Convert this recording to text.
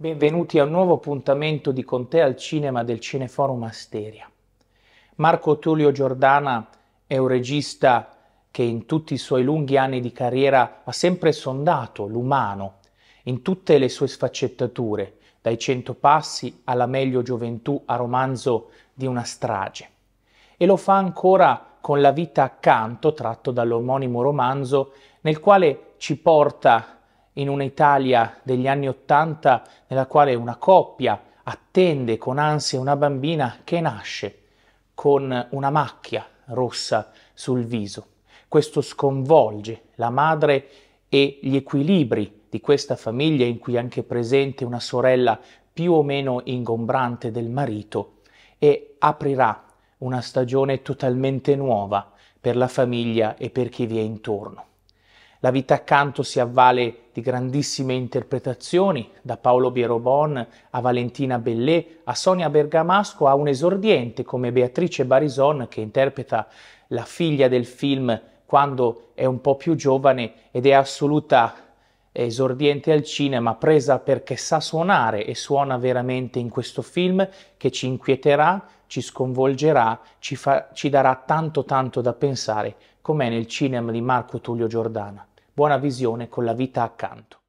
Benvenuti a un nuovo appuntamento di Contea al Cinema del Cineforum Asteria. Marco Tullio Giordana è un regista che in tutti i suoi lunghi anni di carriera ha sempre sondato l'umano in tutte le sue sfaccettature, dai cento passi alla meglio gioventù a romanzo di una strage. E lo fa ancora con La vita accanto, tratto dall'omonimo romanzo, nel quale ci porta in un'Italia degli anni Ottanta nella quale una coppia attende con ansia una bambina che nasce con una macchia rossa sul viso. Questo sconvolge la madre e gli equilibri di questa famiglia in cui è anche presente una sorella più o meno ingombrante del marito e aprirà una stagione totalmente nuova per la famiglia e per chi vi è intorno. La vita accanto si avvale di grandissime interpretazioni, da Paolo Bierobon a Valentina Bellé, a Sonia Bergamasco, a un esordiente come Beatrice Barison che interpreta la figlia del film quando è un po' più giovane ed è assoluta esordiente al cinema, presa perché sa suonare e suona veramente in questo film che ci inquieterà, ci sconvolgerà, ci, fa, ci darà tanto tanto da pensare, com'è nel cinema di Marco Tullio Giordana buona visione con la vita accanto.